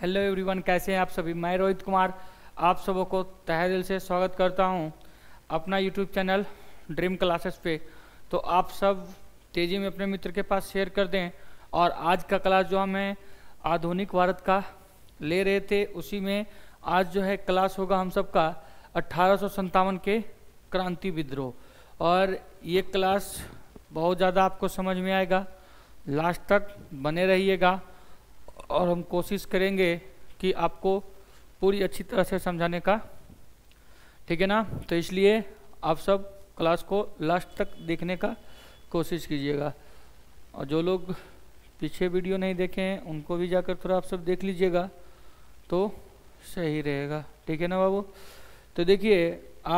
hello everyone कैसे हैं आप सभी मैं रोहित कुमार आप सबों को तहे दिल से स्वागत करता हूं अपना यूट्यूब चैनल ड्रीम क्लासेस पे तो आप सब तेज़ी में अपने मित्र के पास शेयर कर दें और आज का क्लास जो हमें आधुनिक भारत का ले रहे थे उसी में आज जो है क्लास होगा हम सब का अट्ठारह के क्रांति विद्रोह और ये क्लास बहुत ज़्यादा आपको समझ में आएगा लास्ट तक बने रहिएगा और हम कोशिश करेंगे कि आपको पूरी अच्छी तरह से समझाने का ठीक है ना तो इसलिए आप सब क्लास को लास्ट तक देखने का कोशिश कीजिएगा और जो लोग पीछे वीडियो नहीं देखे हैं उनको भी जाकर थोड़ा आप सब देख लीजिएगा तो सही रहेगा ठीक है ना बाबू तो देखिए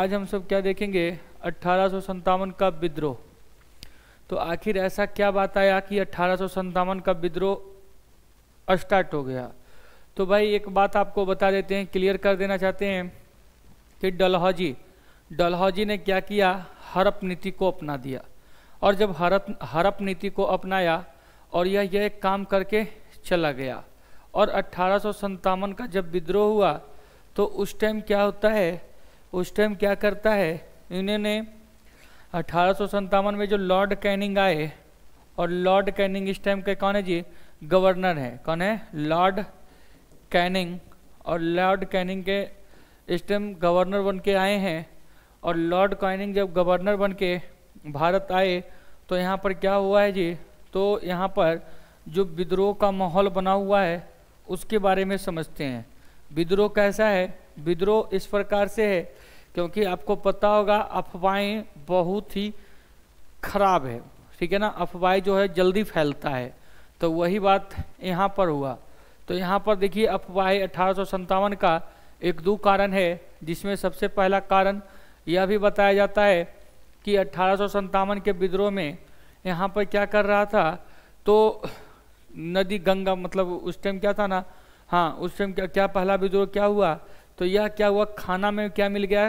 आज हम सब क्या देखेंगे अट्ठारह का विद्रोह तो आखिर ऐसा क्या बात आया कि अट्ठारह का विद्रोह स्टार्ट हो गया तो भाई एक बात आपको बता देते हैं क्लियर कर देना चाहते हैं कि डलहौजी डलहौजी ने क्या किया हरप नीति को अपना दिया और जब हरप हरप नीति को अपनाया और यह यह काम करके चला गया और अट्ठारह का जब विद्रोह हुआ तो उस टाइम क्या होता है उस टाइम क्या करता है इन्होंने अठारह में जो लॉर्ड कैनिंग आए और लॉर्ड कैनिंग इस टाइम के कौन है जी गवर्नर है कौन है लॉर्ड कैनिंग और लॉर्ड कैनिंग के इस टाइम गवर्नर बन के आए हैं और लॉर्ड कैनिंग जब गवर्नर बन के भारत आए तो यहाँ पर क्या हुआ है जी तो यहाँ पर जो विद्रोह का माहौल बना हुआ है उसके बारे में समझते हैं विद्रोह कैसा है विद्रोह इस प्रकार से है क्योंकि आपको पता होगा अफवाहें बहुत ही खराब है ठीक है ना अफवाह जो है जल्दी फैलता है तो वही बात यहाँ पर हुआ तो यहाँ पर देखिए अफवाह अठारह का एक दो कारण है जिसमें सबसे पहला कारण यह भी बताया जाता है कि अठारह के विद्रोह में यहाँ पर क्या कर रहा था तो नदी गंगा मतलब उस टाइम क्या था ना हाँ उस टाइम क्या क्या पहला विद्रोह क्या हुआ तो यह क्या हुआ खाना में क्या मिल गया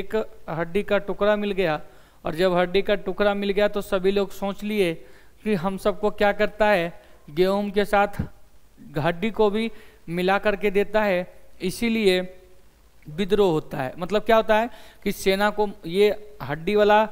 एक हड्डी का टुकड़ा मिल गया और जब हड्डी का टुकड़ा मिल गया तो सभी लोग सोच लिए कि हम सबको क्या करता है गेहूं के साथ हड्डी को भी मिला करके देता है इसीलिए विद्रोह होता है मतलब क्या होता है कि सेना को ये हड्डी वाला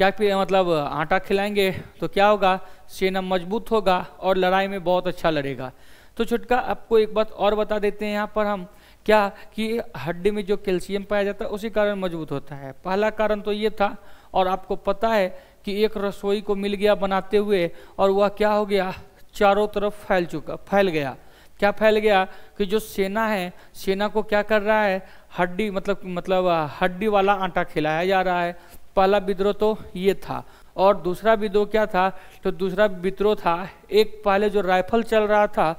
क्या मतलब आटा खिलाएंगे तो क्या होगा सेना मजबूत होगा और लड़ाई में बहुत अच्छा लड़ेगा तो छुटका आपको एक बात और बता देते हैं यहाँ पर हम क्या कि हड्डी में जो कैल्शियम पाया जाता है उसी कारण मजबूत होता है पहला कारण तो ये था और आपको पता है कि एक रसोई को मिल गया बनाते हुए और वह क्या हो गया चारों तरफ फैल चुका फैल गया क्या फैल गया कि जो सेना है सेना को क्या कर रहा है हड्डी मतलब मतलब हड्डी वाला आटा खिलाया जा रहा है पहला विद्रोह तो ये था और दूसरा विद्रोह क्या था तो दूसरा विद्रोह था एक पहले जो राइफल चल रहा था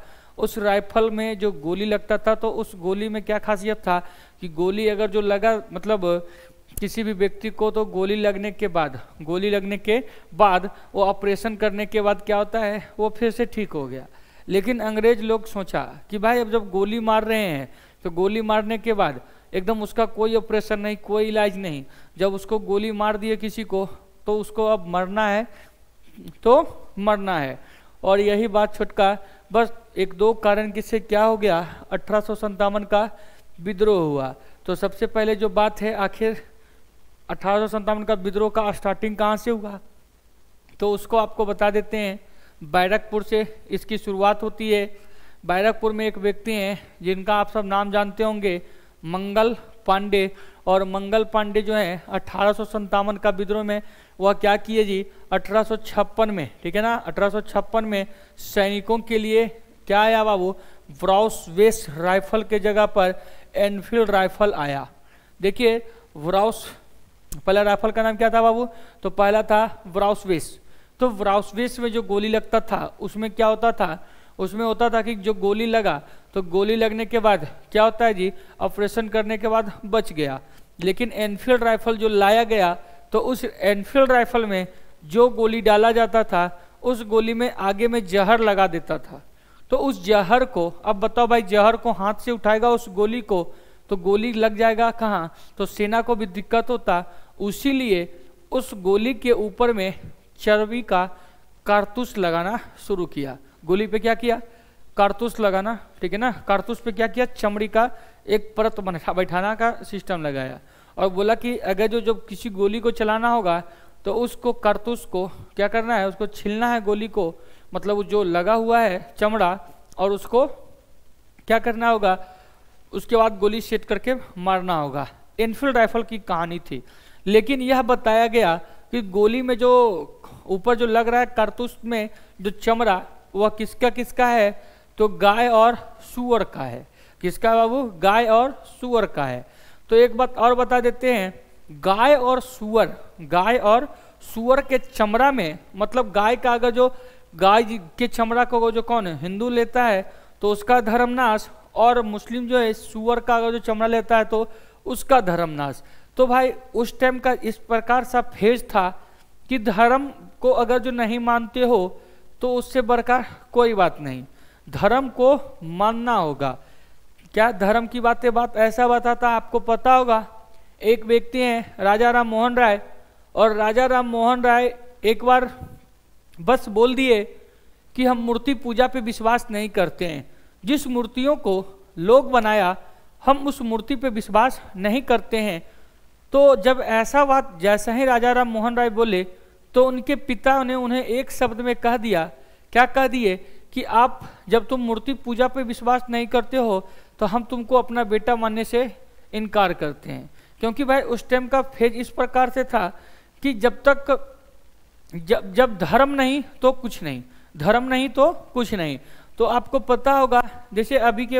उस राइफल में जो गोली लगता था तो उस गोली में क्या खासियत था कि गोली अगर जो लगा मतलब किसी भी व्यक्ति को तो गोली लगने के बाद गोली लगने के बाद वो ऑपरेशन करने के बाद क्या होता है वो फिर से ठीक हो गया लेकिन अंग्रेज लोग सोचा कि भाई अब जब गोली मार रहे हैं तो गोली मारने के बाद एकदम उसका कोई ऑपरेशन नहीं कोई इलाज नहीं जब उसको गोली मार दिए किसी को तो उसको अब मरना है तो मरना है और यही बात छुटका बस एक दो कारण किससे क्या हो गया अठारह का विद्रोह हुआ तो सबसे पहले जो बात है आखिर अठारह का विद्रोह का स्टार्टिंग कहाँ से हुआ तो उसको आपको बता देते हैं बैरकपुर से इसकी शुरुआत होती है बैरकपुर में एक व्यक्ति हैं जिनका आप सब नाम जानते होंगे मंगल पांडे और मंगल पांडे जो हैं अठारह का विद्रोह में वह क्या किए जी अठारह में ठीक है ना अठारह में सैनिकों के लिए क्या आया बाबू ब्राउस वेस्ट राइफल के जगह पर एनफील्ड राइफल आया देखिए ब्राउस पहला राइफल का नाम क्या था बाबू तो पहला था ब्राउसवेस तो ब्राउसवेस में जो गोली लगता था उसमें क्या होता था उसमें होता था कि जो गोली लगा तो गोली लगने के बाद क्या होता है जी ऑपरेशन करने के बाद बच गया लेकिन एनफील्ड राइफल जो लाया गया तो उस एनफील्ड राइफल में जो गोली डाला जाता था उस गोली में आगे में जहर लगा देता था तो उस जहर को अब बताओ भाई जहर को हाथ से उठाएगा उस गोली को तो गोली लग जाएगा कहाँ तो सेना को भी दिक्कत होता उसी उस गोली के ऊपर में चर्बी का कारतूस लगाना शुरू किया गोली पे क्या किया कारतूस लगाना ठीक है ना कारतूस पे क्या किया चमड़ी का एक परत बैठाना का सिस्टम लगाया और बोला कि अगर जो जब किसी गोली को चलाना होगा तो उसको कारतूस को क्या करना है उसको छिलना है गोली को मतलब जो लगा हुआ है चमड़ा और उसको क्या करना होगा उसके बाद गोली सेट करके मारना होगा एनफील्ड राइफल की कहानी थी लेकिन यह बताया गया कि गोली में जो ऊपर जो लग रहा है कारतूस में जो चमड़ा वह किसका किसका है तो गाय और सुअर का है किसका बाबू गाय और सुअर का है तो एक बात और बता देते हैं गाय और सुअर गाय और सुअर के चमड़ा में मतलब गाय का अगर जो गाय के चमड़ा को जो कौन है हिंदू लेता है तो उसका धर्मनाश और मुस्लिम जो है सुअर का अगर जो चमड़ा लेता है तो उसका धर्म नाश तो भाई उस टाइम का इस प्रकार सा फेज था कि धर्म को अगर जो नहीं मानते हो तो उससे बढ़कर कोई बात नहीं धर्म को मानना होगा क्या धर्म की बातें बात ऐसा बताता आपको पता होगा एक व्यक्ति हैं राजा राम मोहन राय और राजा राम मोहन राय एक बार बस बोल दिए कि हम मूर्ति पूजा पे विश्वास नहीं करते हैं जिस मूर्तियों को लोग बनाया हम उस मूर्ति पर विश्वास नहीं करते हैं तो जब ऐसा बात जैसा ही राजा राम मोहन राय बोले तो उनके पिता ने उन्हें एक शब्द में कह दिया क्या कह दिए कि आप जब तुम मूर्ति पूजा पर विश्वास नहीं करते हो तो हम तुमको अपना बेटा मानने से इनकार करते हैं क्योंकि भाई उस टाइम का फेज इस प्रकार से था कि जब तक जब जब धर्म नहीं तो कुछ नहीं धर्म नहीं तो कुछ नहीं तो आपको पता होगा जैसे अभी के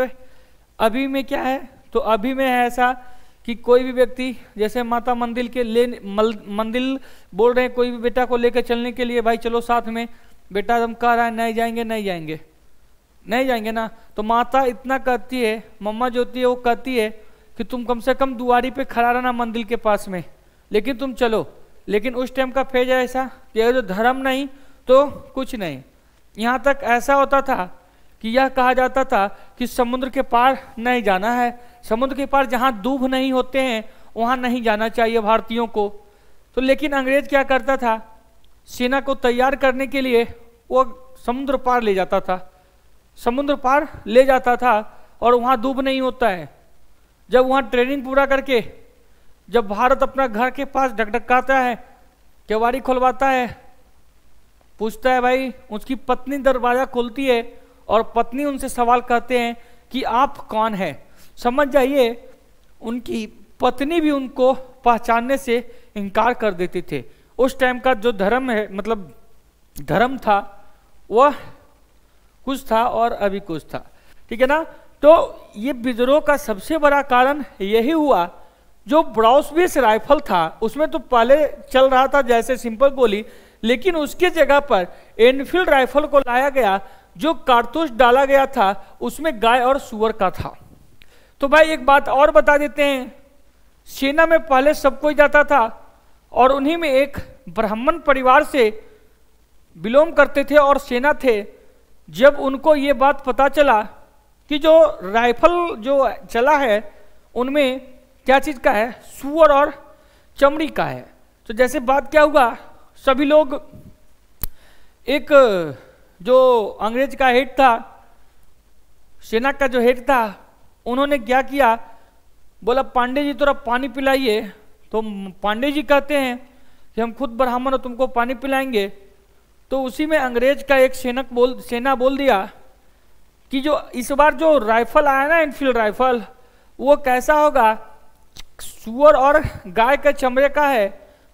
अभी में क्या है तो अभी में है ऐसा कि कोई भी व्यक्ति जैसे माता मंदिर के ले मंदिर बोल रहे हैं कोई भी बेटा को लेकर चलने के लिए भाई चलो साथ में बेटा हम कह रहा है नहीं जाएंगे नहीं जाएंगे नहीं जाएंगे ना तो माता इतना कहती है मम्मा जो होती है वो कहती है कि तुम कम से कम दुआरी पे खड़ा रहना मंदिर के पास में लेकिन तुम चलो लेकिन उस टाइम का फेज है ऐसा कि अगर जो धर्म नहीं तो कुछ नहीं यहाँ तक ऐसा होता था कि यह कहा जाता था कि समुद्र के पार नहीं जाना है समुद्र के पार जहाँ दूब नहीं होते हैं वहाँ नहीं जाना चाहिए भारतीयों को तो लेकिन अंग्रेज क्या करता था सेना को तैयार करने के लिए वो समुद्र पार ले जाता था समुद्र पार ले जाता था और वहाँ दूब नहीं होता है जब वहाँ ट्रेनिंग पूरा करके जब भारत अपना घर के पास ढकढकाता है केवाड़ी खुलवाता है पूछता है भाई उसकी पत्नी दरवाज़ा खोलती है और पत्नी उनसे सवाल करते हैं कि आप कौन हैं समझ जाइए उनकी पत्नी भी उनको पहचानने से इनकार कर देती थे उस टाइम का जो धर्म है मतलब धर्म था वह कुछ था और अभी कुछ था ठीक है ना तो ये विद्रोह का सबसे बड़ा कारण यही हुआ जो ब्राउसबीस राइफल था उसमें तो पहले चल रहा था जैसे सिंपल गोली लेकिन उसके जगह पर एनफील्ड राइफल को लाया गया जो कारतूस डाला गया था उसमें गाय और सुअर का था तो भाई एक बात और बता देते हैं सेना में पहले सब कोई जाता था और उन्हीं में एक ब्राह्मण परिवार से विलोम करते थे और सेना थे जब उनको ये बात पता चला कि जो राइफल जो चला है उनमें क्या चीज़ का है सुअर और चमड़ी का है तो जैसे बात क्या हुआ सभी लोग एक जो अंग्रेज का हेड था सेना का जो हेड था उन्होंने क्या किया बोला पांडे जी थोड़ा पानी पिलाइए तो पांडे जी कहते हैं कि हम खुद ब्राह्मण और तुमको पानी पिलाएंगे तो उसी में अंग्रेज का एक सेनक बोल सेना बोल दिया कि जो इस बार जो राइफल आया ना इनफील्ड राइफल वो कैसा होगा सुअर और गाय के चमड़े का है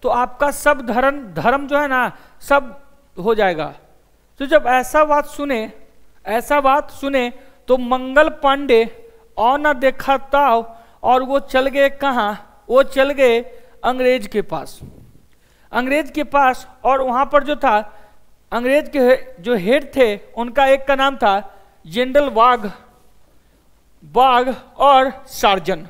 तो आपका सब धर्म धर्म जो है ना सब हो जाएगा तो जब ऐसा बात सुने ऐसा बात सुने तो मंगल पांडे और न देखा ताव और वो चल गए कहाँ वो चल गए अंग्रेज के पास अंग्रेज के पास और वहाँ पर जो था अंग्रेज के जो हेड थे उनका एक का नाम था जनरल वाघ बाघ और सार्जन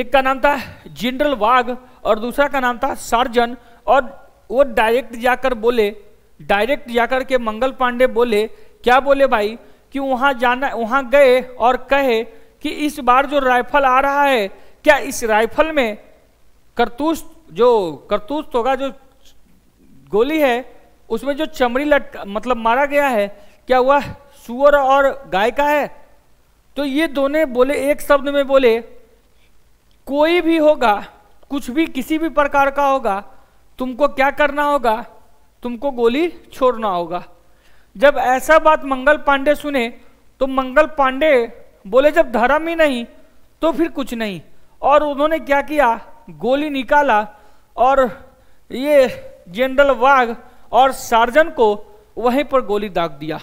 एक का नाम था जनरल वाघ और दूसरा का नाम था सार्जन और वो डायरेक्ट जाकर बोले डायरेक्ट जाकर के मंगल पांडे बोले क्या बोले भाई कि वहाँ जाना वहाँ गए और कहे कि इस बार जो राइफल आ रहा है क्या इस राइफल में करतूस जो करतूस होगा जो गोली है उसमें जो चमड़ी लट मतलब मारा गया है क्या वह सुअर और गाय का है तो ये दोनों बोले एक शब्द में बोले कोई भी होगा कुछ भी किसी भी प्रकार का होगा तुमको क्या करना होगा तुमको गोली छोड़ना होगा जब ऐसा बात मंगल पांडे सुने तो मंगल पांडे बोले जब धर्म ही नहीं तो फिर कुछ नहीं और उन्होंने क्या किया गोली निकाला और ये जनरल वाघ और सार्जन को वहीं पर गोली दाग दिया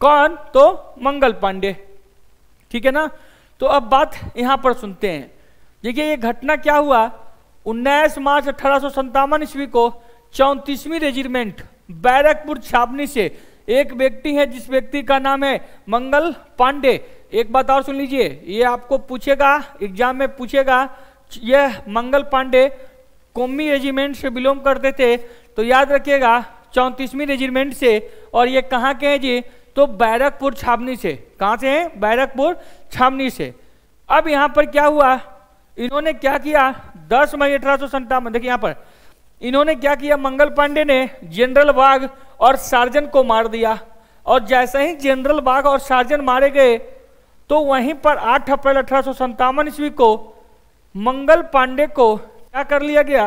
कौन तो मंगल पांडे ठीक है ना तो अब बात यहां पर सुनते हैं देखिए ये घटना क्या हुआ उन्नीस मार्च अठारह ईस्वी को चौंतीसवीं रेजिमेंट बैरकपुर छावनी से एक व्यक्ति है जिस व्यक्ति का नाम है मंगल पांडे एक बात और सुन लीजिए ये आपको पूछेगा एग्जाम में पूछेगा यह मंगल पांडे कौमी रेजिमेंट से बिलोंग करते थे तो याद रखिएगा चौंतीसवीं रेजिमेंट से और ये कहाँ के हैं जी तो बैरकपुर छावनी से कहाँ से हैं बैरकपुर छावनी से अब यहाँ पर क्या हुआ इन्होंने क्या किया दस मई अठारह संतावन देखिए यहां पर इन्होंने क्या किया मंगल पांडे ने जनरल बाग और सार्जन को मार दिया और जैसे ही जनरल बाग और सार्जन मारे गए तो वहीं पर 8 अप्रैल अठारह ईस्वी को मंगल पांडे को क्या कर लिया गया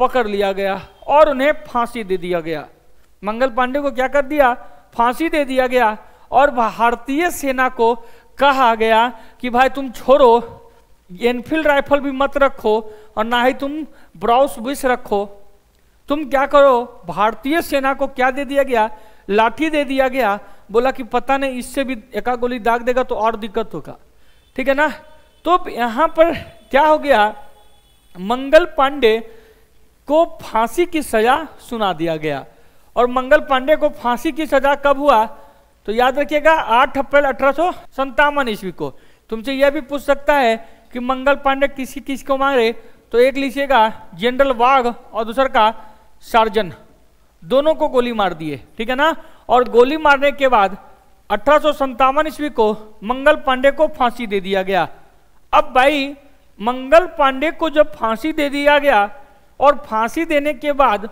पकड़ लिया गया और उन्हें फांसी दे दिया गया मंगल पांडे को क्या कर दिया फांसी दे दिया गया और भारतीय सेना को कहा गया कि भाई तुम छोड़ो एनफील्ड राइफल भी मत रखो और ना ही तुम ब्राउस विश रखो तुम क्या करो भारतीय सेना को क्या दे दिया गया लाठी दे दिया गया बोला कि पता नहीं इससे भी एका गोली दाग देगा तो और दिक्कत होगा ठीक है ना तो यहाँ पर क्या हो गया मंगल पांडे को फांसी की सजा सुना दिया गया और मंगल पांडे को फांसी की सजा कब हुआ तो याद रखिएगा 8 अप्रैल अठारह ईस्वी को तुमसे यह भी पूछ सकता है कि मंगल पांडे किसी किस को मांग रहे तो एक लीजिएगा जनरल वाघ और दूसर का सर्जन दोनों को गोली मार दिए ठीक है ना और गोली मारने के बाद अठारह ईस्वी को मंगल पांडे को फांसी दे दिया गया अब भाई मंगल पांडे को जब फांसी दे दिया गया और फांसी देने के बाद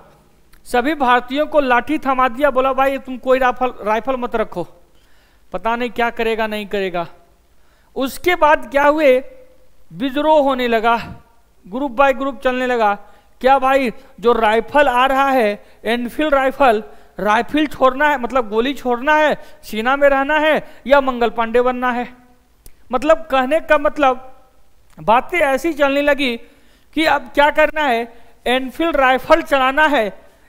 सभी भारतीयों को लाठी थमा दिया बोला भाई तुम कोई राइफल राइफल मत रखो पता नहीं क्या करेगा नहीं करेगा उसके बाद क्या हुए विद्रोह होने लगा ग्रुप बाय ग्रुप चलने लगा क्या भाई जो राइफल आ रहा है एनफील्ड राइफल राइफल छोड़ना है मतलब गोली छोड़ना है सीना में रहना है या मंगल पांडे बनना है मतलब कहने का मतलब बातें ऐसी चलने लगी कि अब क्या करना है एनफील्ड राइफल चलाना है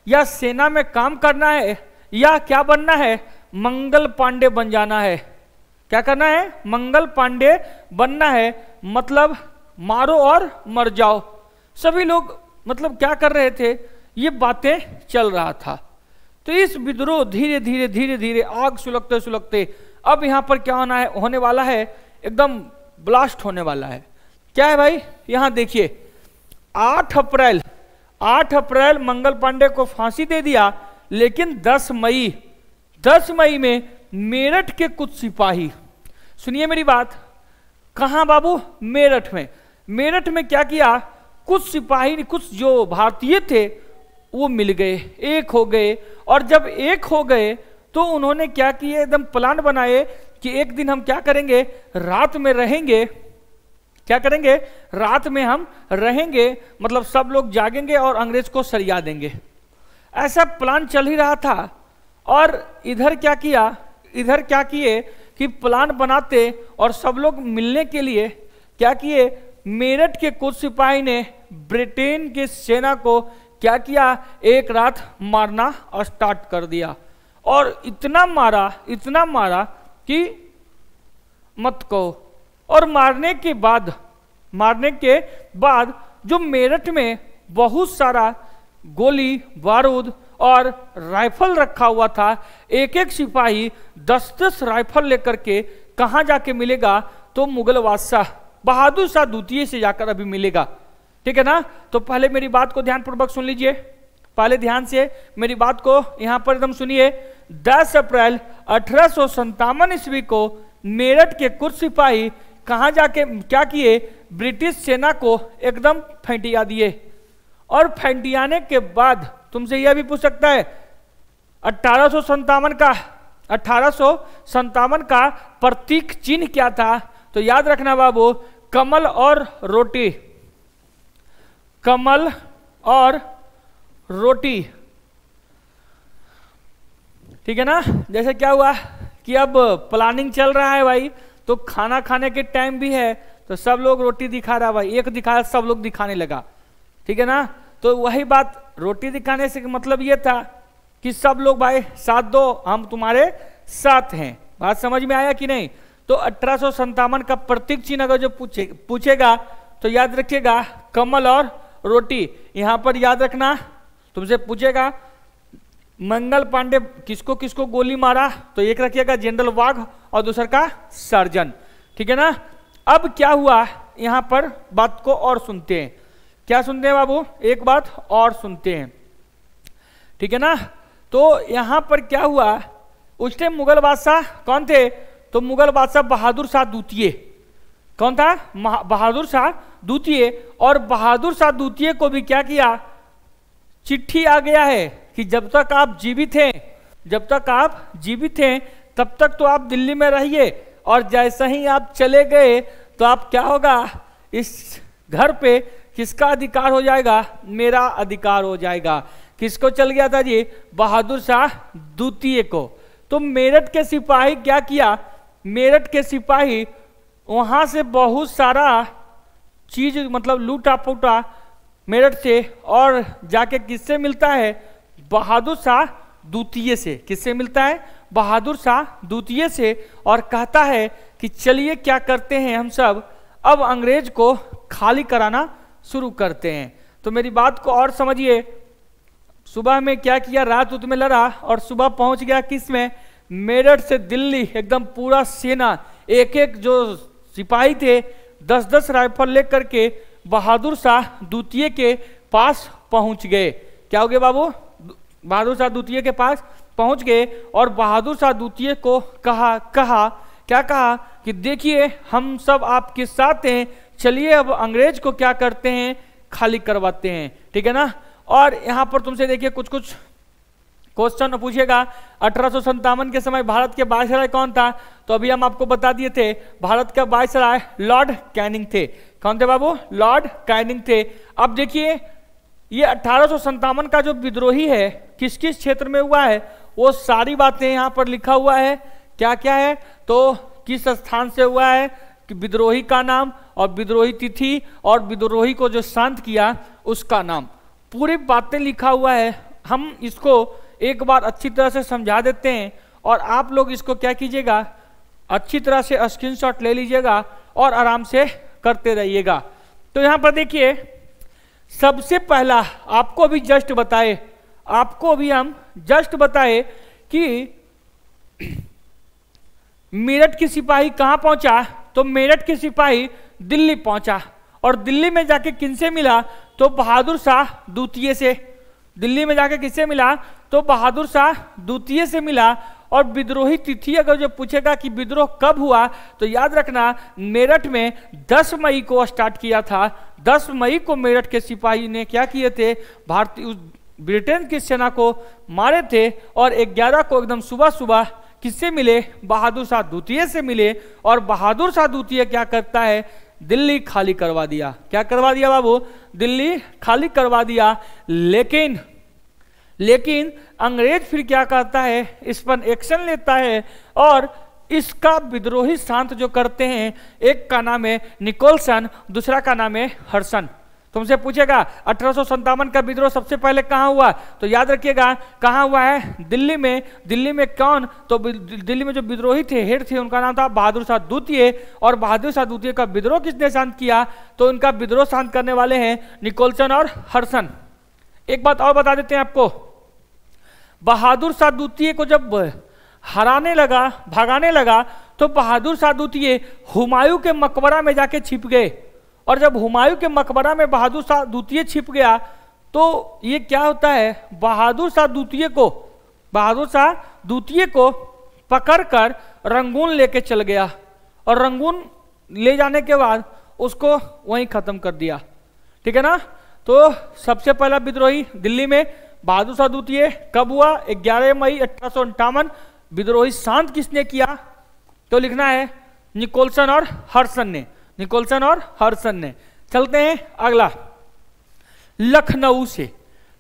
या सेना में काम करना है या क्या बनना है मंगल पांडे बन जाना है क्या करना है मंगल पांडे बनना है मतलब मारो और मर जाओ सभी लोग मतलब क्या कर रहे थे ये बातें चल रहा था तो इस विद्रोह धीरे धीरे धीरे धीरे आग सुलगते सुलगते अब यहाँ पर क्या होना है होने वाला है एकदम ब्लास्ट होने वाला है क्या है भाई यहां देखिए आठ अप्रैल आठ अप्रैल मंगल पांडे को फांसी दे दिया लेकिन दस मई दस मई में मेरठ के कुछ सिपाही सुनिए मेरी बात कहा बाबू मेरठ में मेरठ में क्या किया कुछ सिपाही कुछ जो भारतीय थे वो मिल गए एक हो गए और जब एक हो गए तो उन्होंने क्या किए एकदम प्लान बनाए कि एक दिन हम क्या करेंगे रात में रहेंगे क्या करेंगे रात में हम रहेंगे मतलब सब लोग जागेंगे और अंग्रेज को सरिया देंगे ऐसा प्लान चल ही रहा था और इधर क्या किया इधर क्या किए कि प्लान बनाते और सब लोग मिलने के लिए क्या किए मेरठ के कुछ सिपाही ने ब्रिटेन के सेना को क्या किया एक रात मारना स्टार्ट कर दिया और इतना मारा इतना मारा कि मत कहो और मारने के बाद मारने के बाद जो मेरठ में बहुत सारा गोली बारूद और राइफल रखा हुआ था एक एक सिपाही दस दस राइफल लेकर के कहा जाके मिलेगा तो मुगल बादशाह बहादुर शाह द्वितीय से जाकर अभी मिलेगा ठीक है ना तो पहले मेरी बात को ध्यानपूर्वक सुन लीजिए पहले ध्यान से मेरी बात को यहां पर एकदम सुनिए 10 अप्रैल अठारह ईस्वी को मेरठ के कुछ सिपाही कहा जाके क्या किए ब्रिटिश सेना को एकदम फेंटिया दिए और फेंटियाने के बाद तुमसे यह भी पूछ सकता है अट्ठारह का अठारह का प्रतीक चिन्ह क्या था तो याद रखना बाबू कमल और रोटी कमल और रोटी ठीक है ना जैसे क्या हुआ कि अब प्लानिंग चल रहा है भाई तो खाना खाने के टाइम भी है तो सब लोग रोटी दिखा रहा भाई एक दिखाया सब लोग दिखाने लगा ठीक है ना तो वही बात रोटी दिखाने से मतलब ये था कि सब लोग भाई साथ दो हम तुम्हारे साथ हैं बात समझ में आया कि नहीं तो अठारह का प्रतीक चिन्ह अगर जो पूछे पूछेगा तो याद रखिएगा कमल और रोटी यहां पर याद रखना तुमसे पूछेगा मंगल पांडे किसको किसको गोली मारा तो एक रखिएगा जनरल वाघ और दूसर का सर्जन ठीक है ना अब क्या हुआ यहां पर बात को और सुनते हैं क्या सुनते हैं बाबू एक बात और सुनते हैं ठीक है ना तो यहां पर क्या हुआ उस टाइम मुगल बादशाह कौन थे तो मुगल बादशाह बहादुर शाह द्वितीय कौन था बहादुर शाह द्वितीय और बहादुर शाह द्वितीय को भी क्या किया चिट्ठी आ गया है कि जब तक आप जीवित हैं जब तक आप जीवित हैं तब तक तो आप दिल्ली में रहिए और जैसा ही आप चले गए तो आप क्या होगा इस घर पे किसका अधिकार हो जाएगा मेरा अधिकार हो जाएगा किसको चल गया था जी बहादुर शाह द्वितीय को तो मेरठ के सिपाही क्या किया मेरठ के सिपाही वहां से बहुत सारा चीज मतलब लूटा फूटा मेरठ से और जाके किससे मिलता है बहादुर शाह द्वितीय से किससे मिलता है बहादुर शाह द्वितीय से और कहता है कि चलिए क्या करते हैं हम सब अब अंग्रेज को खाली कराना शुरू करते हैं तो मेरी बात को और समझिए सुबह में क्या किया रात उत में लड़ा और सुबह पहुंच गया किस में मेरठ से दिल्ली एकदम पूरा सेना एक एक जो सिपाही थे दस दस राइफल लेकर के बहादुर शाह द्वितीय के पास पहुंच गए क्या हो गया बाबू बहादुर शाह द्वितीय के पास पहुंच गए और बहादुर शाह द्वितीय को कहा कहा क्या कहा कि देखिए हम सब आपके साथ हैं चलिए अब अंग्रेज को क्या करते हैं खाली करवाते हैं ठीक है ना और यहाँ पर तुमसे देखिए कुछ कुछ क्वेश्चन पूछेगा अठारह के समय भारत के बायसराय कौन था तो अभी हम आपको बता दिए थे भारत का बायसराय लॉर्ड कैनिंग थे कौन थे बाबू लॉर्ड कैनिंग थे अब देखिए ये अठारह का जो विद्रोही है किस किस क्षेत्र में हुआ है वो सारी बातें यहाँ पर लिखा हुआ है क्या क्या है तो किस स्थान से हुआ है कि विद्रोही का नाम और विद्रोही तिथि और विद्रोही को जो शांत किया उसका नाम पूरी बातें लिखा हुआ है हम इसको एक बार अच्छी तरह से समझा देते हैं और आप लोग इसको क्या कीजिएगा अच्छी तरह से स्क्रीनशॉट ले लीजिएगा और आराम से करते रहिएगा तो यहाँ पर देखिए सबसे पहला आपको भी जस्ट बताए आपको भी हम जस्ट बताए कि मेरठ की सिपाही कहाँ पहुंचा तो मेरठ की सिपाही दिल्ली पहुंचा और दिल्ली में जाके किनसे मिला तो बहादुर शाह द्वितीय से दिल्ली में जाकर किससे मिला तो बहादुर शाह द्वितीय से मिला और विद्रोही तिथि अगर जो पूछेगा कि विद्रोह कब हुआ तो याद रखना मेरठ में 10 मई को स्टार्ट किया था 10 मई को मेरठ के सिपाही ने क्या किए थे भारतीय ब्रिटेन की सेना को मारे थे और 11 को एकदम सुबह सुबह किससे मिले बहादुर शाह द्वितीय से मिले और बहादुर शाह द्वितीय क्या करता है दिल्ली खाली करवा दिया क्या करवा दिया बाबू दिल्ली खाली करवा दिया लेकिन लेकिन अंग्रेज फिर क्या करता है इस पर एक्शन लेता है और इसका विद्रोही शांत जो करते हैं एक का नाम है निकोलसन दूसरा का नाम है हर्सन तुमसे पूछेगा अठारह का विद्रोह सबसे पहले कहाँ हुआ तो याद रखिएगा कहाँ हुआ है दिल्ली में दिल्ली में कौन तो दिल्ली में जो विद्रोही थे हेड थे उनका नाम था बहादुर शाह द्वितीय और बहादुर शाह द्वितीय का विद्रोह किसने शांत किया तो उनका विद्रोह शांत करने वाले हैं निकोलसन और हर्सन एक बात और बता देते हैं आपको बहादुर शाह द्वितीय को जब हराने लगा भगाने लगा तो बहादुर शाह द्वितीय हुमायूं के मकबरा में जाके छिप गए और जब हुमायूं के मकबरा में बहादुर शाह द्वितीय छिप गया तो ये क्या होता है बहादुर शाह द्वितीय को बहादुर शाह द्वितीय को पकड़कर रंगून लेके चल गया और रंगून ले जाने के बाद उसको वहीं ख़त्म कर दिया ठीक है ना तो सबसे पहला विद्रोही दिल्ली में बहादुर शाह द्वितीय कब हुआ 11 मई अठारह विद्रोही शांत किसने किया तो लिखना है निकोलसन और हर्सन ने निकोलसन और हर्सन ने चलते हैं अगला लखनऊ से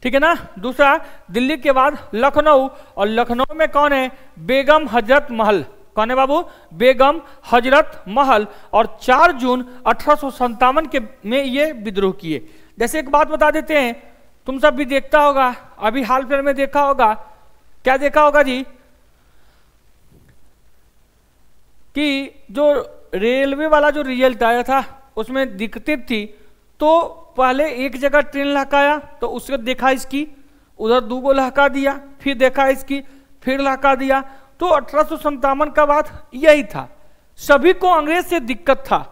ठीक है ना दूसरा दिल्ली के बाद लखनऊ और लखनऊ में कौन है बेगम हजरत महल कौन है बाबू बेगम हजरत महल और 4 जून अठारह के में ये विद्रोह किए जैसे एक बात बता देते हैं तुम सब भी देखता होगा अभी हाल फिलहाल में देखा होगा क्या देखा होगा जी कि जो रेलवे वाला जो रिजल्ट आया था उसमें दिक्कत थी तो पहले एक जगह ट्रेन लहकाया तो उसको देखा इसकी उधर दो गो लहका दिया फिर देखा इसकी फिर लहका दिया तो अठारह का बात यही था सभी को अंग्रेज से दिक्कत था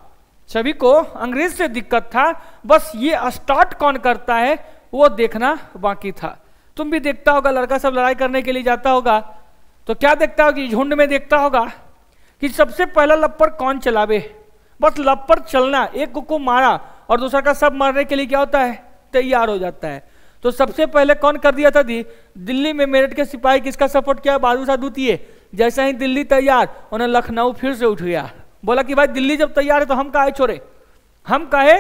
सभी को अंग्रेज से दिक्कत था बस ये स्टार्ट कौन करता है वो देखना बाकी था तुम भी देखता होगा लड़का सब लड़ाई करने के लिए जाता होगा तो क्या देखता होगा झुंड में देखता होगा कि सबसे पहला लप्पर कौन चलावे बस लप्पर चलना एक को मारा और दूसरा का सब मारने के लिए क्या होता है तैयार हो जाता है तो सबसे पहले कौन कर दिया था दी दिल्ली में मेरठ के सिपाही किसका सपोर्ट किया बाजू साधु द्वितीय जैसा ही दिल्ली तैयार उन्हें लखनऊ फिर से उठ गया बोला कि भाई दिल्ली जब तैयार है तो हम कहा छोड़े हम कहे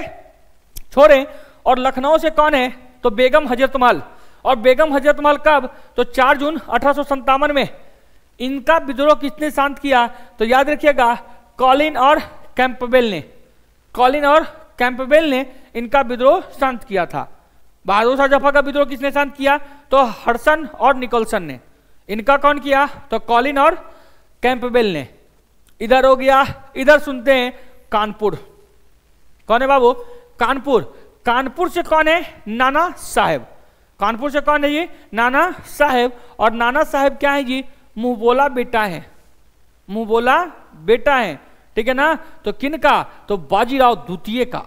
छोड़े और लखनऊ से कौन है तो बेगम हजरतमाल और बेगम हजरतमाल कब तो चार जून अठारह में इनका विद्रोह किसने शांत किया तो याद रखिएगा कॉलिन और कैंपबेल ने कॉलिन और कैंपबेल ने इनका विद्रोह शांत किया था बहादुर शाह जफा का विद्रोह किसने शांत किया तो हर्सन और निकोलसन ने इनका कौन किया तो कॉलिन और कैंपबेल ने इधर हो गया इधर सुनते हैं कानपुर कौन है बाबू कानपुर कानपुर से कौन है नाना साहेब कानपुर से कौन है ये नाना साहेब और नाना साहेब क्या है जी मुंह बोला बेटा है मुंह बोला बेटा है ठीक है ना तो किन का तो बाजीराव द्वितीय का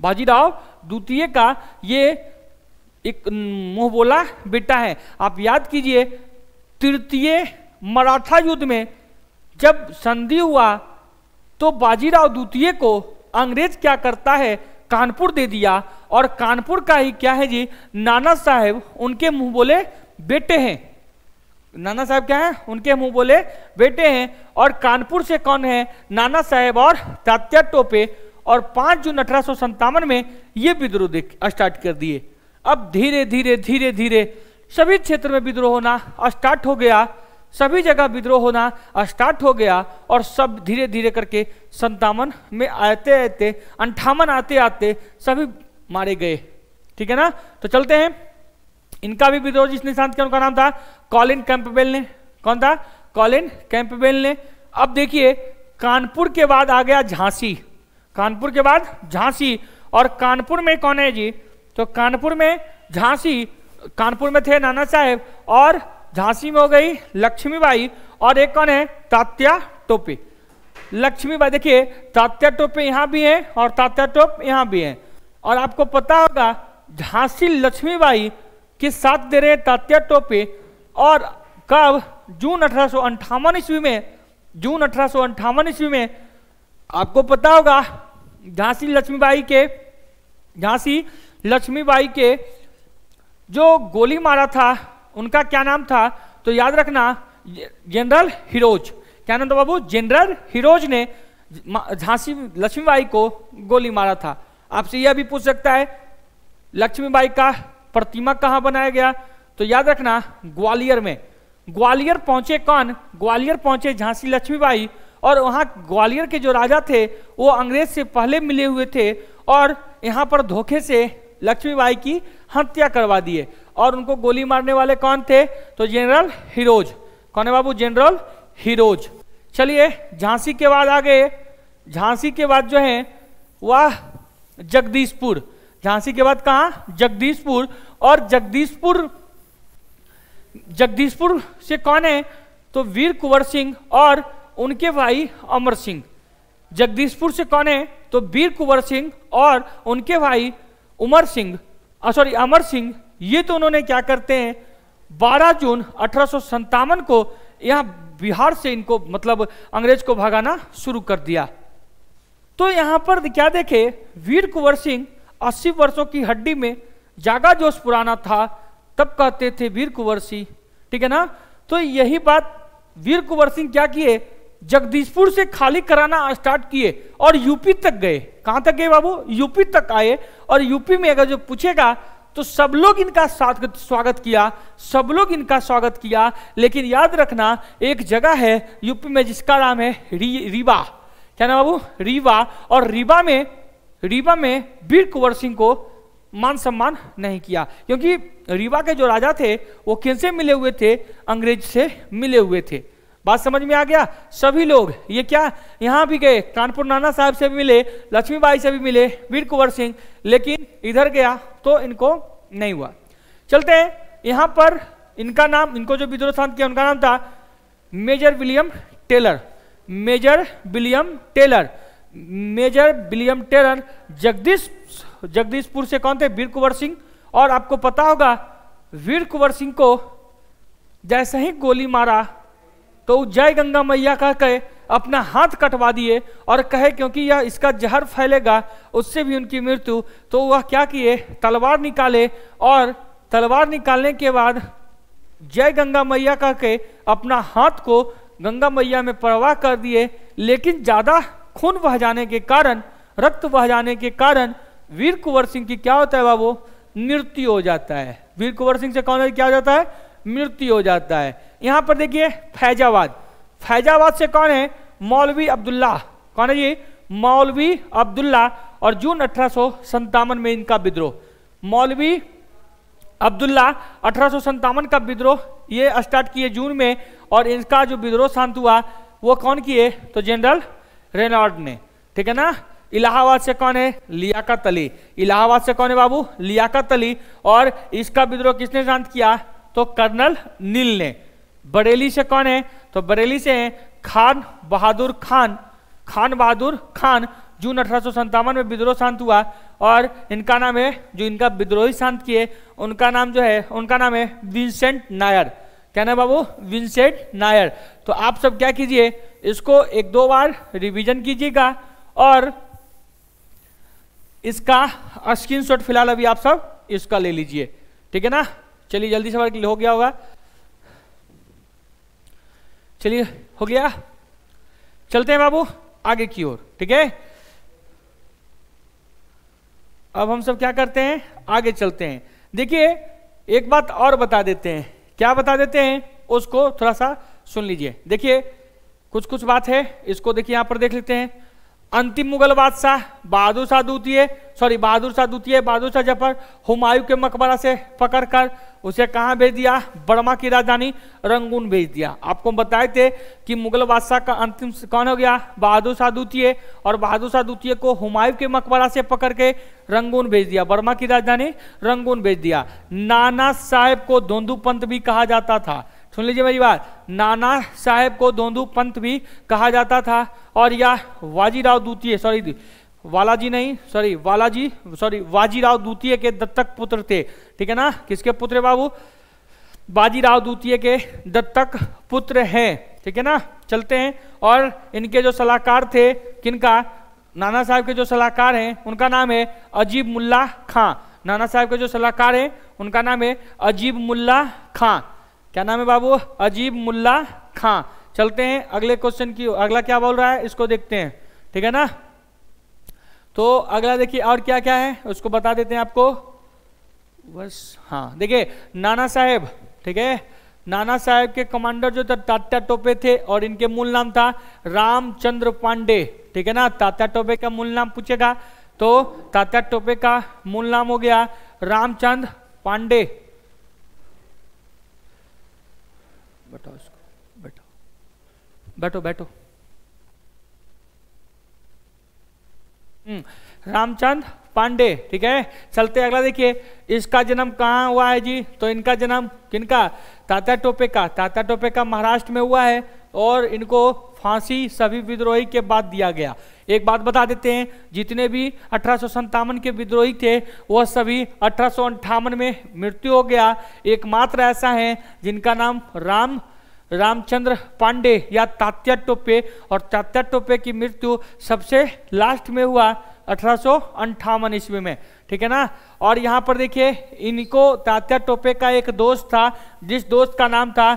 बाजीराव द्वितीय का ये एक मुंह बोला बेटा है आप याद कीजिए तृतीय मराठा युद्ध में जब संधि हुआ तो बाजीराव द्वितीय को अंग्रेज क्या करता है कानपुर दे दिया और कानपुर का ही क्या है जी नाना साहेब उनके मुंह बोले बेटे हैं नाना साहब क्या है उनके मुंह बोले बेटे हैं और कानपुर से कौन है नाना साहब और तात्या टोपे और 5 जून अठारह में ये विद्रोह स्टार्ट कर दिए अब धीरे धीरे धीरे धीरे सभी क्षेत्र में विद्रोह होना स्टार्ट हो गया सभी जगह विद्रोह होना स्टार्ट हो गया और सब धीरे धीरे करके संतावन में आते आते अंठावन आते आते सभी मारे गए ठीक है ना तो चलते हैं इनका भी विद्रोह जिस निशांत के उनका नाम था कॉलिन कैंपबेल ने कौन था कॉलिन कैंपबेल ने अब देखिए कानपुर के बाद आ गया झांसी कानपुर के बाद झांसी और कानपुर में कौन है जी तो कानपुर में झांसी कानपुर में थे नाना साहेब और झांसी में हो गई लक्ष्मीबाई और एक कौन है तात्या टोपे लक्ष्मीबाई देखिए तात्या टोपे यहाँ भी हैं और तात्या टोप यहाँ भी हैं और आपको पता होगा झांसी लक्ष्मीबाई के साथ दे रहे हैं तात्या टोपे और कब जून अठारह ईस्वी में जून अठारह ईस्वी में आपको पता होगा झांसी लक्ष्मीबाई के झांसी लक्ष्मीबाई के जो गोली मारा था उनका क्या नाम था तो याद रखना जनरल हिरोज क्या नाम था बाबू जनरल हिरोज ने झांसी लक्ष्मीबाई को गोली मारा था आपसे यह भी पूछ सकता है लक्ष्मीबाई का प्रतिमा कहाँ बनाया गया तो याद रखना ग्वालियर में ग्वालियर पहुंचे कौन ग्वालियर पहुंचे झांसी लक्ष्मीबाई और वहां ग्वालियर के जो राजा थे वो अंग्रेज से पहले मिले हुए थे और यहां पर धोखे से लक्ष्मीबाई की हत्या करवा दिए और उनको गोली मारने वाले कौन थे तो जनरल हिरोज कौन है बाबू जनरल हिरोज चलिए झांसी के बाद आ गए झांसी के बाद जो है वह जगदीशपुर झांसी के बाद कहा जगदीशपुर और जगदीशपुर जगदीशपुर से कौन है तो वीर कुंवर सिंह और उनके भाई अमर सिंह जगदीशपुर से कौन है तो वीर कुंवर सिंह और उनके भाई उमर सिंह सॉरी अमर सिंह ये तो उन्होंने क्या करते हैं 12 जून अठारह को यहां बिहार से इनको मतलब अंग्रेज को भगाना शुरू कर दिया तो यहां पर क्या देखे वीर कुंवर सिंह अस्सी वर्षों की हड्डी में जागा जोश पुराना था तब कहते थे वीर कुंवर सिंह ठीक है ना तो यही बात वीर कुंवर सिंह क्या किए जगदीशपुर से खाली कराना स्टार्ट किए और यूपी तक गए कहां तक गए बाबू यूपी तक आए और यूपी में अगर जो पूछेगा तो सब लोग इनका स्वागत किया सब लोग इनका स्वागत किया लेकिन याद रखना एक जगह है यूपी में जिसका नाम है री, रीवा क्या नाम बाबू रीवा और रीवा में रीवा में वीर कुंवर सिंह को मान सम्मान नहीं किया क्योंकि रीवा के जो राजा थे वो किन से मिले हुए थे अंग्रेज से मिले हुए थे बात समझ में आ गया सभी लोग ये क्या यहाँ भी गए कानपुर नाना साहब से भी मिले लक्ष्मीबाई से भी मिले वीर कुंवर सिंह लेकिन इधर गया तो इनको नहीं हुआ चलते हैं यहाँ पर इनका नाम इनको जो विद्रोह शांत किया उनका नाम था Major William Taylor Major William Taylor Major William Taylor Jagdish तो जगदीशपुर से कौन थे वीर कुंवर सिंह और आपको पता होगा वीर कुंवर सिंह को जैसे ही गोली मारा तो जय गंगा मैया कह के अपना हाथ कटवा दिए और कहे क्योंकि यह इसका जहर फैलेगा उससे भी उनकी मृत्यु तो वह क्या किए तलवार निकाले और तलवार निकालने के बाद जय गंगा मैया कह के अपना हाथ को गंगा मैया में प्रवाह कर दिए लेकिन ज़्यादा खून बह जाने के कारण रक्त बह जाने के कारण वीर कुंवर सिंह की क्या होता है बाबू मृत्यु हो जाता है वीर कुंवर सिंह से कौन क्या हो जाता है मृत्यु हो जाता है यहाँ पर देखिए फैजाबाद फैजाबाद से कौन है मौलवी अब्दुल्ला कौन है जी मौलवी अब्दुल्ला और जून अठारह में इनका विद्रोह मौलवी अब्दुल्ला अठारह का विद्रोह ये स्टार्ट किए जून में और इनका जो विद्रोह शांत हुआ वो कौन किए तो जनरल रेनॉर्ड ने ठीक है ना इलाहाबाद से कौन है लियाकत अली इलाहाबाद से कौन है बाबू लियाकत अली और इसका विद्रोह किसने शांत किया तो कर्नल नील ने बरेली से कौन है तो बरेली से है खान बहादुर खान खान बहादुर खान जून अठारह में विद्रोह शांत हुआ और इनका नाम है जो इनका विद्रोही शांत किए उनका नाम जो है उनका नाम है विंसेंट नायर क्या नाम बाबू विंसेंट नायर तो आप सब क्या कीजिए इसको एक दो बार रिवीजन कीजिएगा और इसका स्क्रीन शॉट फिलहाल अभी आप सब इसका ले लीजिए ठीक है ना चलिए जल्दी से हो गया होगा चलिए हो गया चलते हैं बाबू आगे की ओर ठीक है अब हम सब क्या करते हैं आगे चलते हैं देखिए एक बात और बता देते हैं क्या बता देते हैं उसको थोड़ा सा सुन लीजिए देखिए कुछ कुछ बात है इसको देखिए यहां पर देख लेते हैं अंतिम मुगल बादशाह बहादुर शाह द्वितीय सॉरी बहादुर शाह द्वितीय बहादुर शाह जफर हुमायूं के मकबरा से पकड़कर उसे कहाँ भेज दिया बर्मा की राजधानी रंगून भेज दिया आपको बताए थे कि मुगल बादशाह का अंतिम कौन हो गया बहादुर शाह द्वितीय और बहादुर शाह द्वितीय को हुमायूं के मकबरा से पकड़ के रंगून भेज दिया बर्मा की राजधानी रंगून भेज दिया नाना साहेब को धोंदू पंत भी कहा जाता था सुन लीजिए मेरी बात नाना साहेब को धोंधू पंथ भी कहा जाता था और यह वाजीराव द्वितीय सॉरी वालाजी नहीं सॉरी वालाजी सॉरी वाजीराव द्वितीय के दत्तक पुत्र थे ठीक है ना किसके पुत्र बाबू बाजीराव द्वितीय के दत्तक पुत्र हैं ठीक है ना चलते हैं और इनके जो सलाहकार थे किनका नाना साहब के जो सलाहकार हैं उनका नाम है अजीब मुल्ला खां नाना साहब के जो सलाहकार हैं उनका नाम है अजीब मुल्ला खां क्या नाम है बाबू अजीब मुल्ला खां चलते हैं अगले क्वेश्चन की अगला क्या बोल रहा है इसको देखते हैं ठीक है ना तो अगला देखिए और क्या क्या है उसको बता देते हैं आपको बस हाँ देखिए नाना साहेब ठीक है नाना साहेब के कमांडर जो था तात्या टोपे थे और इनके मूल नाम था रामचंद्र पांडे ठीक है ना तात्या टोपे का मूल नाम पूछेगा तो तात्या टोपे का मूल नाम हो गया रामचंद्र पांडे बताओ इसको बैठो बैठो बैठो हम्म, रामचंद पांडे ठीक है चलते अगला देखिए इसका जन्म कहाँ हुआ है जी तो इनका जन्म किनका तात्या टोपे का तात्या टोपे का महाराष्ट्र में हुआ है और इनको फांसी सभी विद्रोही के बाद दिया गया एक बात बता देते हैं जितने भी अठारह के विद्रोही थे वह सभी अठारह में मृत्यु हो गया एकमात्र ऐसा है जिनका नाम राम रामचंद्र पांडे या तात्या टोपे और तात्या टोपे की मृत्यु सबसे लास्ट में हुआ अठारह ईस्वी में ठीक है ना और यहाँ पर देखिए इनको तात्या टोपे का एक दोस्त था जिस दोस्त का नाम था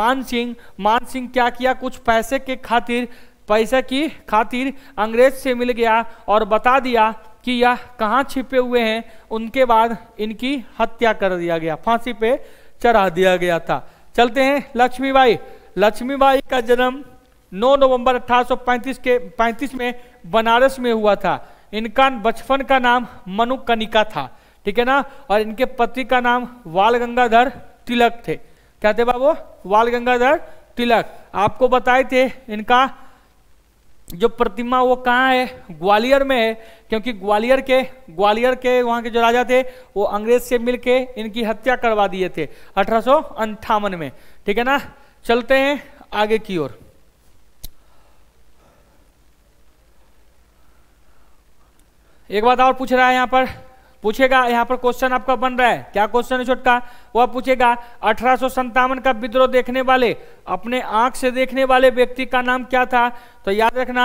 मान सिंह मान सिंह क्या किया कुछ पैसे के खातिर पैसे की खातिर अंग्रेज से मिल गया और बता दिया कि यह कहाँ छिपे हुए हैं उनके बाद इनकी हत्या कर दिया गया फांसी पे चढ़ा दिया गया था चलते हैं लक्ष्मीबाई लक्ष्मीबाई का जन्म 9 नवंबर अठारह के 35 में बनारस में हुआ था इनका बचपन का नाम मनुकनिका था ठीक है ना और इनके पति का नाम बाल गंगाधर तिलक थे क्या थे बाबू बाल गंगाधर तिलक आपको बताए थे इनका जो प्रतिमा वो कहाँ है ग्वालियर में है क्योंकि ग्वालियर के ग्वालियर के वहाँ के जो राजा थे वो अंग्रेज से मिलके इनकी हत्या करवा दिए थे अठारह में ठीक है ना चलते हैं आगे की ओर एक बात और पूछ रहा है यहाँ पर पूछेगा यहाँ पर क्वेश्चन आपका बन रहा है क्या क्वेश्चन है छोटका वह पूछेगा अठारह का विद्रोह देखने वाले अपने आंख से देखने वाले व्यक्ति का नाम क्या था तो याद रखना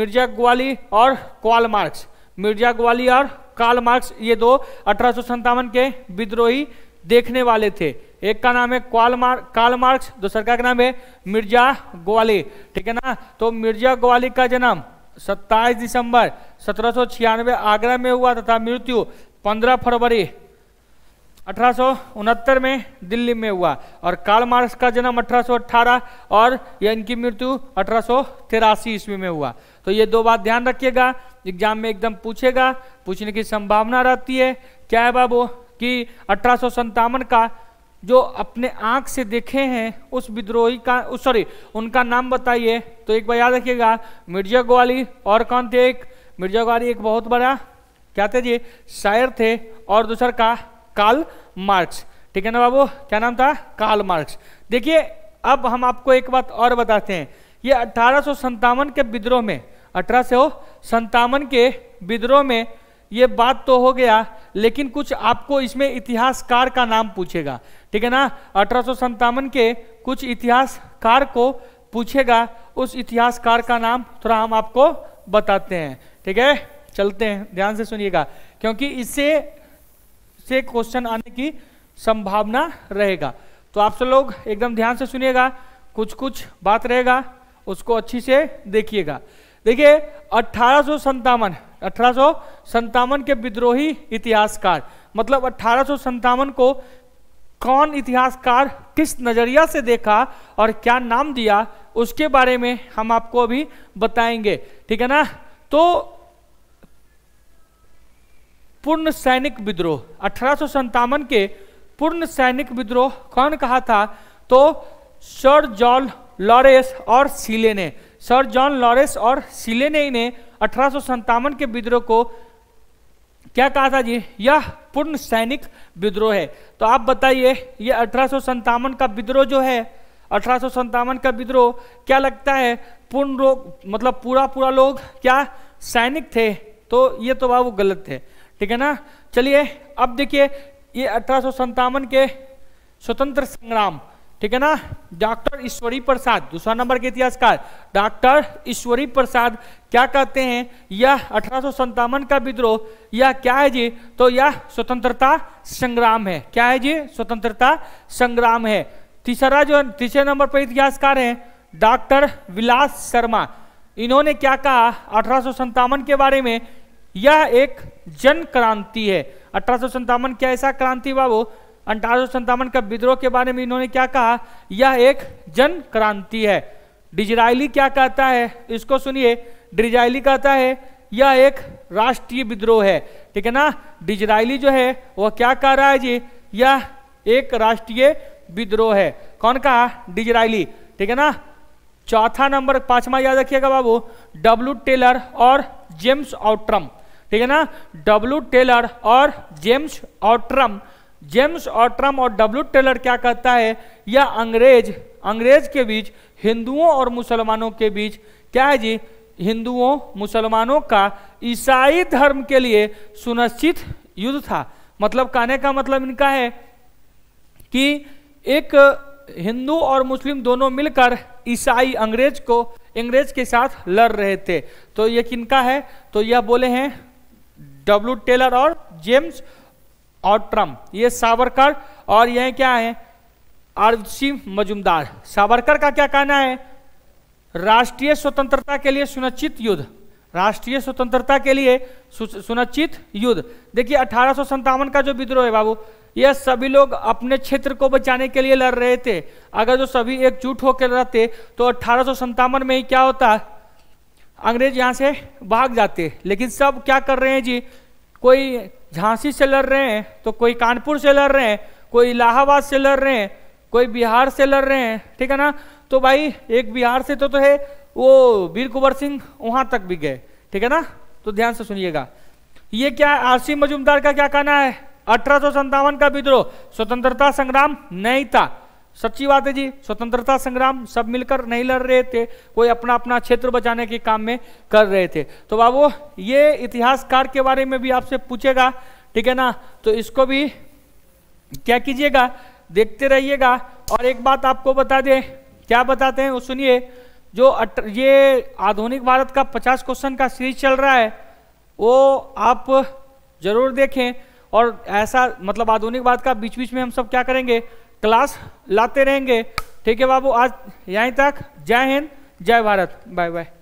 मिर्जा ग्वाली और क्वाल मार्क्स मिर्जा ग्वाली और काल मार्क्स ये दो अठारह के विद्रोही देखने वाले थे एक का नाम है क्वाल मार, काल मार्क्स दूसरा का नाम है मिर्जा ग्वाली ठीक है ना तो मिर्जा ग्वाली का जन्म सत्ताईस दिसंबर सत्रह आगरा में हुआ तथा मृत्यु 15 फरवरी अठारह में दिल्ली में हुआ और कार्ल मार्क्स का जन्म अठारह और यह इनकी मृत्यु अठारह ईस्वी में हुआ तो ये दो बात ध्यान रखिएगा एग्जाम में एकदम पूछेगा पूछने की संभावना रहती है क्या है बाबू कि अठारह का जो अपने आंख से देखे हैं उस विद्रोही का सॉरी उनका नाम बताइए तो एक बार याद रखिएगा मिर्जा ग्वाली और कौन थे एक मिर्जा ग्वाली एक बहुत बड़ा क्या थे जी शायर थे और दूसर का काल मार्क्स ठीक है ना बाबू क्या नाम था काल मार्क्स देखिए अब हम आपको एक बात और बताते हैं ये अठारह के विद्रोह में अठारह के विद्रोह में ये बात तो हो गया लेकिन कुछ आपको इसमें इतिहासकार का नाम पूछेगा ठीक है ना अठारह के कुछ इतिहासकार को पूछेगा उस इतिहासकार का नाम थोड़ा हम आपको बताते हैं ठीक है चलते हैं ध्यान से सुनिएगा क्योंकि इससे से क्वेश्चन आने की संभावना रहेगा तो आप सब लोग एकदम ध्यान से सुनिएगा कुछ कुछ बात रहेगा उसको अच्छी से देखिएगा देखिए अठारह सौ के विद्रोही इतिहासकार मतलब अठारह को कौन इतिहासकार किस नज़रिया से देखा और क्या नाम दिया उसके बारे में हम आपको अभी बताएंगे ठीक है ना तो पूर्ण सैनिक विद्रोह अठारह के पूर्ण सैनिक विद्रोह कौन कहा था तो सर जॉन लॉरेस और सीले ने सर जॉन लॉरेस और सीले ने इन्हें अठारह के विद्रोह को क्या कहा था जी यह पूर्ण सैनिक विद्रोह है तो आप बताइए ये अठारह का विद्रोह जो है अठारह का विद्रोह क्या लगता है पूर्ण लोग मतलब पूरा पूरा लोग क्या सैनिक थे तो ये तो बाबू गलत थे ठीक है ना चलिए अब देखिए ये अठारह के स्वतंत्र संग्राम ठीक है ना डॉक्टर ईश्वरी प्रसाद दूसरा नंबर के इतिहासकार डॉक्टर ईश्वरी प्रसाद क्या कहते हैं यह अठारह का विद्रोह यह क्या है जी तो यह स्वतंत्रता संग्राम है क्या है जी स्वतंत्रता संग्राम है तीसरा जो तीसरे नंबर पर इतिहासकार हैं डॉक्टर विलास शर्मा इन्होंने क्या कहा अठारह के बारे में यह एक जन क्रांति है अठारह क्या ऐसा क्रांति बाबू अंठारह का विद्रोह के बारे में इन्होंने क्या कहा यह एक जन क्रांति है डिजराइली क्या कहता है इसको सुनिए डिजराइली कहता है यह एक राष्ट्रीय विद्रोह है ठीक है ना डिजराइली जो है वह क्या कह रहा है जी यह एक राष्ट्रीय विद्रोह है कौन कहा डिजराइली ठीक है ना चौथा नंबर पांचवा याद रखिएगा बाबू डब्लू टेलर और जेम्स ऑट्रम ठीक है ना डब्लू टेलर और जेम्स ऑट्रम जेम्स ऑट्रम और डब्ल्यू टेलर क्या कहता है यह अंग्रेज अंग्रेज के बीच हिंदुओं और मुसलमानों के बीच क्या है जी हिंदुओं मुसलमानों का ईसाई धर्म के लिए सुनिश्चित युद्ध था मतलब कहने का मतलब इनका है कि एक हिंदू और मुस्लिम दोनों मिलकर ईसाई अंग्रेज को अंग्रेज के साथ लड़ रहे थे तो ये किनका है तो यह बोले हैं डब्ल्यू टेलर और जेम्स और ट्रम्प ये सावरकर और यह क्या है आरसी मजुमदार सावरकर का क्या कहना है राष्ट्रीय स्वतंत्रता के लिए सुनिश्चित युद्ध राष्ट्रीय स्वतंत्रता के लिए सुनिश्चित युद्ध देखिए अठारह का जो विद्रोह है बाबू यह सभी लोग अपने क्षेत्र को बचाने के लिए लड़ रहे थे अगर जो सभी एकजुट होकर रहते तो अठारह में ही क्या होता अंग्रेज यहाँ से भाग जाते लेकिन सब क्या कर रहे हैं जी कोई झांसी से लड़ रहे हैं तो कोई कानपुर से लड़ रहे हैं कोई इलाहाबाद से लड़ रहे हैं कोई बिहार से लड़ रहे हैं ठीक है ना तो भाई एक बिहार से तो, तो है वो वीर कुंवर सिंह वहां तक भी गए ठीक है ना तो ध्यान से सुनिएगा ये क्या आरसी मजुमदार का क्या कहना है अठारह का विद्रोह स्वतंत्रता संग्राम नहीं था सच्ची बात है जी स्वतंत्रता संग्राम सब मिलकर नहीं लड़ रहे थे कोई अपना अपना क्षेत्र बचाने के काम में कर रहे थे तो बाबू ये इतिहासकार के बारे में भी आपसे पूछेगा ठीक है ना तो इसको भी क्या कीजिएगा देखते रहिएगा और एक बात आपको बता दें क्या बताते हैं वो सुनिए जो अट, ये आधुनिक भारत का पचास क्वेश्चन का सीरीज चल रहा है वो आप जरूर देखें और ऐसा मतलब आधुनिक भारत का बीच बीच में हम सब क्या करेंगे क्लास लाते रहेंगे ठीक है बाबू आज यहीं तक जय हिंद जय भारत बाय बाय